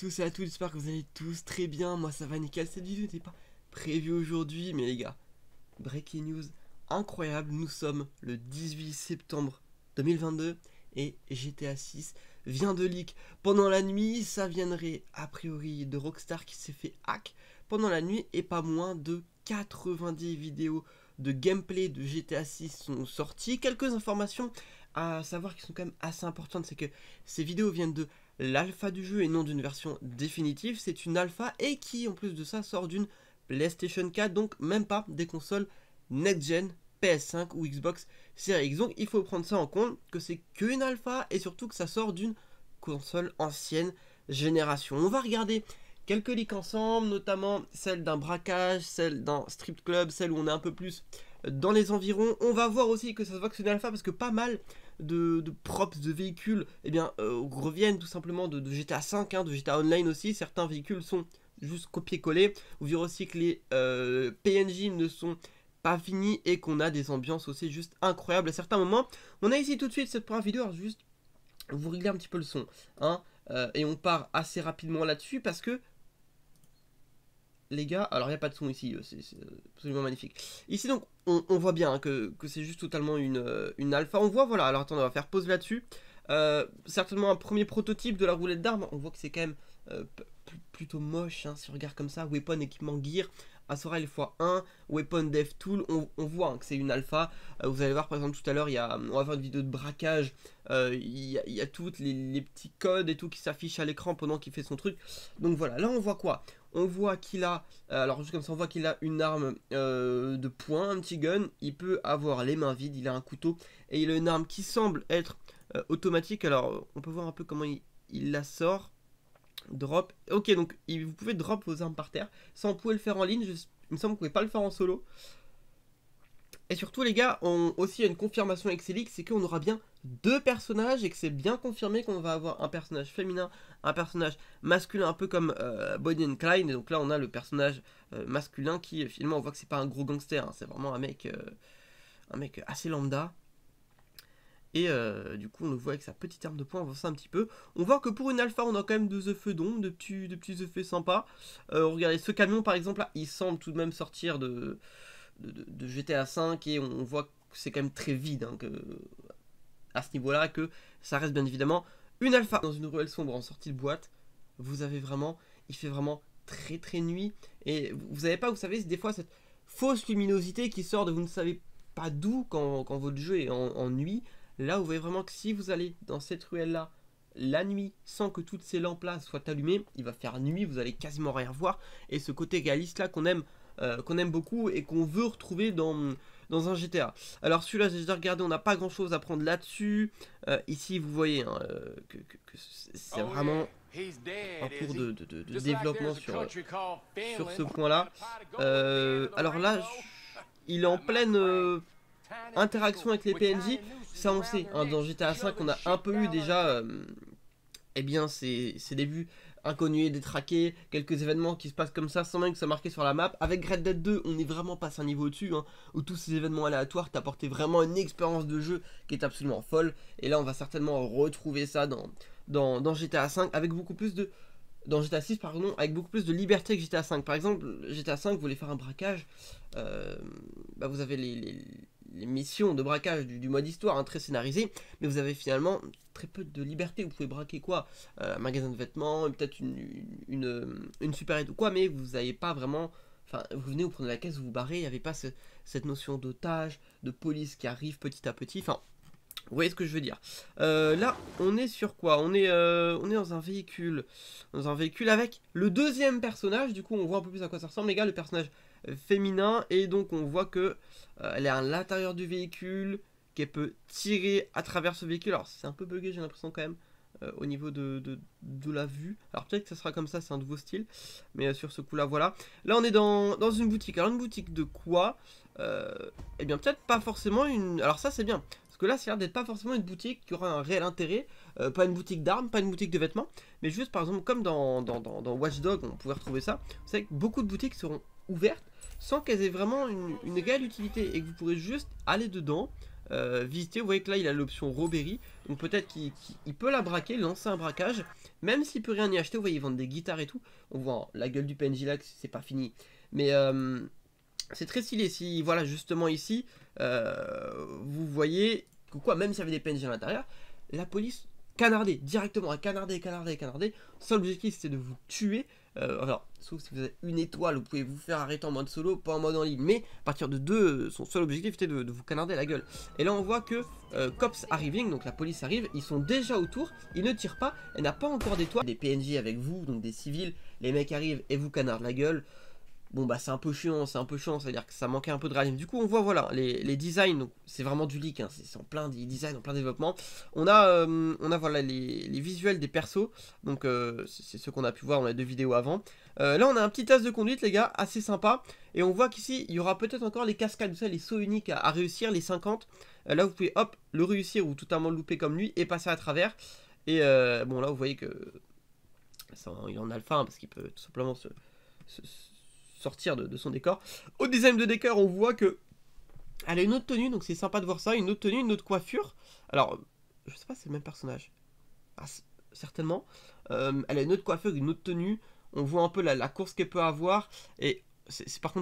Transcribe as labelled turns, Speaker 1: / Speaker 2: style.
Speaker 1: tous et à tous, j'espère que vous allez tous très bien, moi ça va nickel, cette vidéo n'était pas prévue aujourd'hui, mais les gars, breaking news incroyable, nous sommes le 18 septembre 2022 et GTA 6 vient de leak pendant la nuit, ça viendrait a priori de Rockstar qui s'est fait hack pendant la nuit et pas moins de 90 vidéos de gameplay de GTA 6 sont sorties, quelques informations à savoir qui sont quand même assez importantes, c'est que ces vidéos viennent de l'alpha du jeu et non d'une version définitive. C'est une alpha et qui en plus de ça sort d'une PlayStation 4, donc même pas des consoles next-gen PS5 ou Xbox Series X. Donc il faut prendre ça en compte, que c'est qu'une alpha et surtout que ça sort d'une console ancienne génération. On va regarder quelques leaks ensemble, notamment celle d'un braquage, celle d'un strip club, celle où on est un peu plus dans les environs. On va voir aussi que ça se voit que c'est une alpha parce que pas mal de, props de véhicules eh bien, euh, reviennent tout simplement de, GTA V, de GTA hein, Online aussi. Certains véhicules sont juste copiés-collés. Vous verrez aussi que les euh, PNJ ne sont pas finis et qu'on a des ambiances aussi juste incroyables à certains moments. On a ici tout de suite cette première vidéo, alors juste vous réglez un petit peu le son. Hein, euh, et on part assez rapidement là-dessus parce que les gars, alors il n'y a pas de son ici, euh, c'est euh, absolument magnifique. Ici donc on, voit bien hein, que, c'est juste totalement une, euh, une alpha. On voit voilà, alors attendez, on va faire pause là-dessus. Euh, certainement un premier prototype de la roulette d'armes. On voit que c'est quand même euh, plutôt moche hein, si on regarde comme ça. Weapon équipement gear. sorel x1, Weapon Dev Tool, on, voit hein, que c'est une alpha. Euh, vous allez voir par exemple tout à l'heure, on va faire une vidéo de braquage. Il y, a, tous les, petits codes et tout qui s'affichent à l'écran pendant qu'il fait son truc. Donc voilà, là on voit quoi On voit qu'il a, alors juste comme ça, on voit qu'il a une arme de poing, un petit gun. Il peut avoir les mains vides, il a un couteau et il a une arme qui semble être euh, automatique. Alors, on peut voir un peu comment il, la sort. Drop. Ok, donc il, vous pouvez drop vos armes par terre. Ça, on pouvait le faire en ligne. Je, il me semble qu'on ne pouvait pas le faire en solo. Et surtout, les gars, on aussi une confirmation avec célix c'est qu'on aura bien deux personnages et que c'est bien confirmé qu'on va avoir un personnage féminin, un personnage masculin, un peu comme euh, and Klein. Et donc là, on a le personnage euh, masculin qui, finalement, on voit que c'est pas un gros gangster, hein, c'est vraiment un mec, euh, un mec assez lambda. Et euh, du coup, on le voit avec sa petite arme de poing avancer un petit peu. On voit que pour une alpha, on a quand même deux feu d'ombre, de petits, de petits effets sympas. Euh, regardez, ce camion par exemple, là, il semble tout de même sortir de, GTA V et on, voit que c'est quand même très vide hein, à ce niveau-là, que ça reste bien évidemment une alpha. Dans une ruelle sombre en sortie de boîte, vous avez vraiment, il fait vraiment très très nuit. Et vous n'avez pas, vous savez, des fois cette fausse luminosité qui sort de vous ne savez pas d'où quand, votre jeu est en nuit. Là, vous voyez vraiment que si vous allez dans cette ruelle-là, la nuit, sans que toutes ces lampes-là soient allumées, il va faire nuit, vous allez quasiment rien voir. Et ce côté réaliste-là qu'on aime, euh, qu'on aime beaucoup et qu'on veut retrouver dans, dans un GTA. Alors celui-là, j'ai déjà regardé, on n'a pas grand-chose à prendre là-dessus. Euh, ici, vous voyez hein, euh, que, c'est oh, vraiment un cours de, développement sur, sur ce point-là. alors là, il est en pleine interaction avec les PNJ, ça on sait. Hein, dans GTA V, on a un peu eu déjà, et euh, eh bien, ces, débuts inconnus et détraqués, quelques événements qui se passent comme ça sans même que ça marquait sur la map. Avec Red Dead 2, on est vraiment passé un niveau au-dessus, hein, où tous ces événements aléatoires t'apportaient vraiment une expérience de jeu qui est absolument folle. Et là, on va certainement retrouver ça dans, dans, dans GTA V avec beaucoup plus de dans GTA 6 pardon avec beaucoup plus de liberté que GTA 5 par exemple GTA 5 voulez faire un braquage euh, bah vous avez les, missions de braquage du, mois d'histoire un hein, très scénarisé, mais vous avez finalement très peu de liberté. Vous pouvez braquer quoi euh, Un magasin de vêtements, peut-être une, une, une, ou quoi, mais vous n'avez pas vraiment Enfin, vous venez, vous prenez la caisse, vous vous barrez, il n'y avait pas cette notion d'otage, de police qui arrive petit à petit. Enfin, vous voyez ce que je veux dire. Euh, là, on est sur quoi on est, euh, on est dans un véhicule. Dans un véhicule avec le deuxième personnage. Du coup, on voit un peu plus à quoi ça ressemble, les gars. Le personnage féminin. Et donc, on voit que euh, elle est à l'intérieur du véhicule. Qu'elle peut tirer à travers ce véhicule. Alors, c'est un peu bugué, j'ai l'impression, quand même. au niveau de, la vue. Alors, peut-être que ça sera comme ça, c'est un nouveau style. Mais sur ce coup-là, voilà. Là, on est dans, dans, une boutique. Alors, une boutique de quoi eh bien peut-être pas forcément une... Alors ça c'est bien, que là, ça a l'air d'être pas forcément une boutique qui aura un réel intérêt, euh, pas une boutique d'armes, pas une boutique de vêtements, mais juste par exemple, comme dans, dans, Watch Dog, on pouvait retrouver ça, vous savez que beaucoup de boutiques seront ouvertes sans qu'elles aient vraiment une, réelle utilité et que vous pourrez juste aller dedans. Euh, visiter, vous voyez que là il a l'option Robbery, donc peut-être qu'il peut la braquer, lancer un braquage, même s'il peut rien y acheter, vous voyez ils vendent des guitares et tout, on voit la gueule du PNJ là, c'est pas fini, mais euh, c'est très stylé. Si, voilà, justement ici, euh, vous voyez que quoi, même s'il y avait des PNJ à l'intérieur, la police canardait directement, à canarder, canarder, canarder. Son objectif, c'était de vous tuer. Euh, alors, sauf si vous avez une étoile, vous pouvez vous faire arrêter en mode solo, pas en mode en ligne. Mais à partir de deux, son seul objectif c'était de, vous canarder la gueule. Et là, on voit que euh, Cops arriving, donc la police arrive, ils sont déjà autour, ils ne tirent pas, elle n'a pas encore d'étoile. Des PNJ avec vous, donc des civils, les mecs arrivent et vous canardent la gueule bon bah c'est un peu chiant, c'est un peu chiant, c'est-à-dire que ça manquait un peu de réalisme. Du coup on voit voilà les, designs, c'est vraiment du leak, hein, c'est en plein design, en plein développement. On a, euh, on a voilà les, visuels des persos, donc euh, c'est ce qu'on a pu voir dans les deux vidéos avant. Euh, là on a un petit test de conduite les gars, assez sympa, et on voit qu'ici il y aura peut-être encore les cascades, ça, les sauts uniques à, réussir, les 50. là vous pouvez hop le réussir ou totalement le louper comme lui et passer à travers. Et bon là vous voyez que il en a le fin parce qu'il peut tout simplement se sortir de, son décor. Au design de décor, on voit que elle a une autre tenue, donc c'est sympa de voir ça, une autre tenue, une autre coiffure. Alors, je sais pas, c'est le même personnage. Ah, certainement. Euh, elle a une autre coiffure, une autre tenue. On voit un peu la, la course qu'elle peut avoir. Et c'est par contre